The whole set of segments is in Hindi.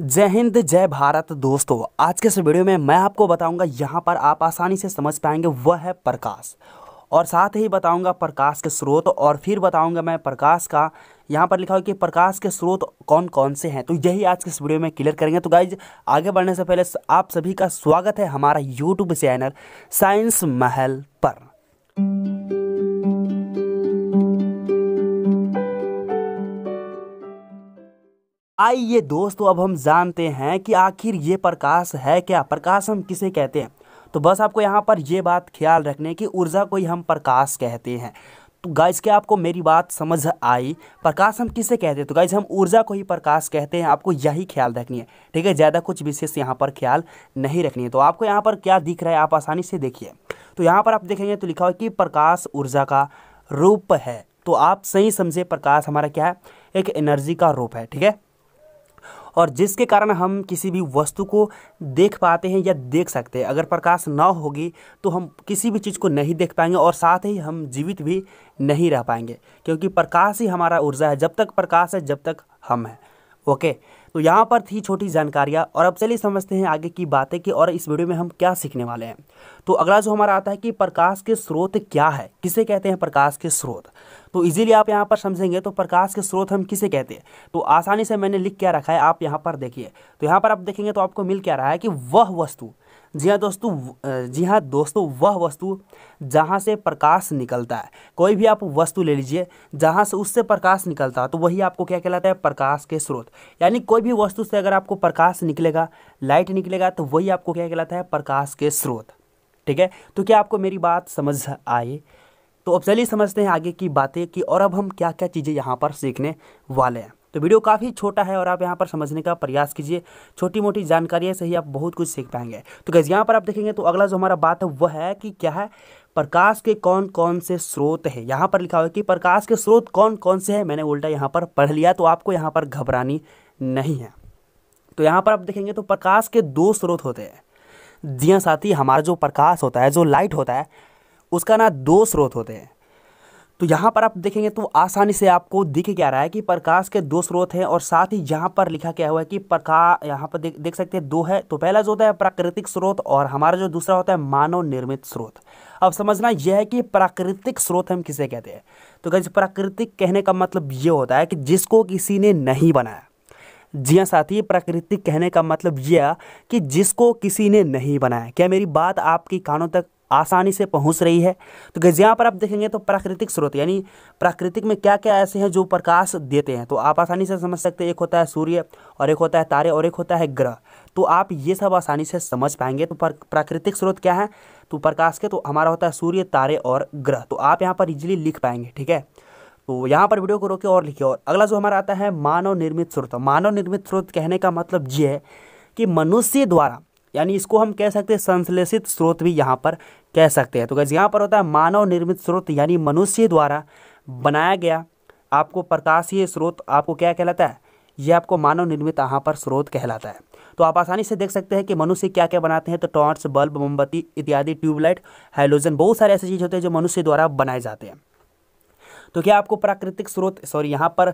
जय हिंद जय भारत दोस्तों आज के इस वीडियो में मैं आपको बताऊंगा यहाँ पर आप आसानी से समझ पाएंगे वह है प्रकाश और साथ ही बताऊंगा प्रकाश के स्रोत और फिर बताऊंगा मैं प्रकाश का यहाँ पर लिखा हुआ कि प्रकाश के स्रोत कौन कौन से हैं तो यही आज के इस वीडियो में क्लियर करेंगे तो गाइज आगे बढ़ने से पहले आप सभी का स्वागत है हमारा यूट्यूब चैनल साइंस महल पर आइए दोस्तों अब हम जानते हैं कि आखिर ये प्रकाश है क्या प्रकाश हम किसे कहते हैं तो बस आपको यहाँ पर ये बात ख्याल रखने की ऊर्जा को ही हम प्रकाश कहते हैं तो गाइज के आपको मेरी बात समझ आई प्रकाश हम किसे कहते हैं तो गाइज हम ऊर्जा को ही प्रकाश कहते हैं आपको यही ख्याल रखनी है ठीक है ज़्यादा कुछ विशेष यहाँ पर ख्याल नहीं रखनी है तो आपको यहाँ पर क्या दिख रहा है आप आसानी से देखिए तो यहाँ पर आप देखेंगे तो लिखा हुआ कि प्रकाश ऊर्जा का रूप है तो आप सही समझे प्रकाश हमारा क्या है एक एनर्जी का रूप है ठीक है और जिसके कारण हम किसी भी वस्तु को देख पाते हैं या देख सकते हैं अगर प्रकाश ना होगी तो हम किसी भी चीज़ को नहीं देख पाएंगे और साथ ही हम जीवित भी नहीं रह पाएंगे क्योंकि प्रकाश ही हमारा ऊर्जा है जब तक प्रकाश है जब तक हम हैं ओके तो यहाँ पर थी छोटी जानकारियाँ और अब चलिए समझते हैं आगे की बातें कि और इस वीडियो में हम क्या सीखने वाले हैं तो अगला जो हमारा आता है कि प्रकाश के स्रोत क्या है किसे कहते हैं प्रकाश के स्रोत तो इजीली आप यहाँ पर समझेंगे तो प्रकाश के स्रोत हम किसे कहते हैं तो आसानी से मैंने लिख क्या रखा है आप यहाँ पर देखिए तो यहाँ पर आप देखेंगे तो आपको मिल क्या रहा है कि वह वस्तु जी हाँ दोस्तों जी हाँ दोस्तों वह वस्तु जहाँ से प्रकाश निकलता है कोई भी आप वस्तु ले लीजिए जहाँ से उससे प्रकाश निकलता है तो वही आपको क्या कहलाता है प्रकाश के स्रोत यानी कोई भी वस्तु से अगर आपको प्रकाश निकलेगा लाइट निकलेगा तो वही आपको क्या कहलाता है प्रकाश के स्रोत ठीक है तो क्या आपको मेरी बात समझ आई तो अब चलिए समझते हैं आगे की बातें कि और अब हम क्या क्या चीज़ें यहाँ पर सीखने वाले हैं तो वीडियो काफ़ी छोटा है और आप यहाँ पर समझने का प्रयास कीजिए छोटी मोटी जानकारियाँ से ही आप बहुत कुछ सीख पाएंगे तो गैस यहाँ पर आप देखेंगे तो अगला जो हमारा बात है वह है कि क्या है प्रकाश के कौन कौन से स्रोत है यहाँ पर लिखा हुआ है कि प्रकाश के स्रोत कौन कौन से हैं मैंने उल्टा यहाँ पर पढ़ लिया तो आपको यहाँ पर घबरानी नहीं है तो यहाँ पर आप देखेंगे तो प्रकाश के दो स्रोत होते हैं जी हाँ साथी हमारा जो प्रकाश होता है जो लाइट होता है उसका ना दो स्रोत होते हैं तो यहाँ पर आप देखेंगे तो आसानी से आपको दिख क्या रहा है कि प्रकाश के दो स्रोत हैं और साथ ही यहाँ पर लिखा क्या हुआ है कि प्रकाश यहाँ पर देख देख सकते हैं दो है तो पहला जो होता है प्राकृतिक स्रोत और हमारा जो दूसरा होता है मानव निर्मित स्रोत अब समझना यह है कि प्राकृतिक स्रोत हम किसे कहते हैं तो कह प्राकृतिक कहने का मतलब ये होता है कि जिसको किसी ने नहीं बनाया जी हाँ साथी प्राकृतिक कहने का मतलब यह कि जिसको किसी ने नहीं बनाया क्या मेरी बात आपकी कानों तक आसानी से पहुंच रही है तो गैस यहाँ पर आप देखेंगे तो प्राकृतिक स्रोत यानी प्राकृतिक में क्या क्या ऐसे हैं जो प्रकाश देते हैं तो आप आसानी से समझ सकते हैं एक होता है सूर्य और एक होता है तारे और एक होता है ग्रह तो आप ये सब आसानी से समझ पाएंगे तो प्राकृतिक स्रोत क्या है तो प्रकाश के तो हमारा होता है सूर्य तारे और ग्रह तो आप यहाँ पर इजिली लिख पाएंगे ठीक है तो यहाँ पर वीडियो को रोके और लिखिए और अगला जो हमारा आता है मानव निर्मित स्रोत मानव निर्मित स्रोत कहने का मतलब ये है कि मनुष्य द्वारा यानी इसको हम कह सकते हैं संश्लेषित स्रोत भी यहाँ पर कह सकते हैं तो गैस यहाँ पर होता है मानव निर्मित स्रोत यानी मनुष्य द्वारा बनाया गया आपको प्रकाशीय स्रोत आपको क्या कहलाता है ये आपको मानव निर्मित यहाँ पर स्रोत कहलाता है तो आप आसानी से देख सकते हैं कि मनुष्य क्या क्या बनाते हैं तो टॉर्च बल्ब मोमबत्ती इत्यादि ट्यूबलाइट हाइलोजन बहुत सारे ऐसे चीज़ होते हैं जो मनुष्य द्वारा बनाए जाते हैं तो क्या आपको प्राकृतिक स्रोत सॉरी यहाँ पर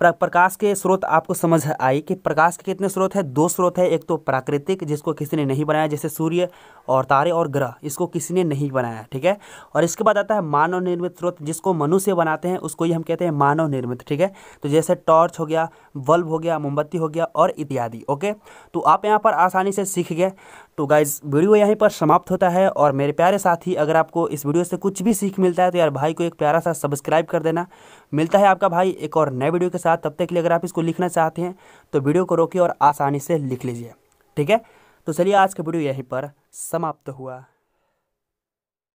प्रकाश के स्रोत आपको समझ आई कि प्रकाश के कितने स्रोत हैं दो स्रोत है एक तो प्राकृतिक जिसको किसी ने नहीं बनाया जैसे सूर्य और तारे और ग्रह इसको किसी ने नहीं बनाया ठीक है और इसके बाद आता है मानव निर्मित स्रोत जिसको मनुष्य बनाते हैं उसको ही हम कहते हैं मानव निर्मित ठीक है तो जैसे टॉर्च हो गया बल्ब हो गया मोमबत्ती हो गया और इत्यादि ओके तो आप यहाँ पर आसानी से सीख गए तो गाइज वीडियो यहीं पर समाप्त होता है और मेरे प्यारे साथी अगर आपको इस वीडियो से कुछ भी सीख मिलता है तो यार भाई को एक प्यारा सा सब्सक्राइब कर देना मिलता है आपका भाई एक और नए वीडियो के साथ तब तक के लिए अगर आप इसको लिखना चाहते हैं तो वीडियो को रोकिए और आसानी से लिख लीजिए ठीक है तो चलिए आज का वीडियो यहीं पर समाप्त हुआ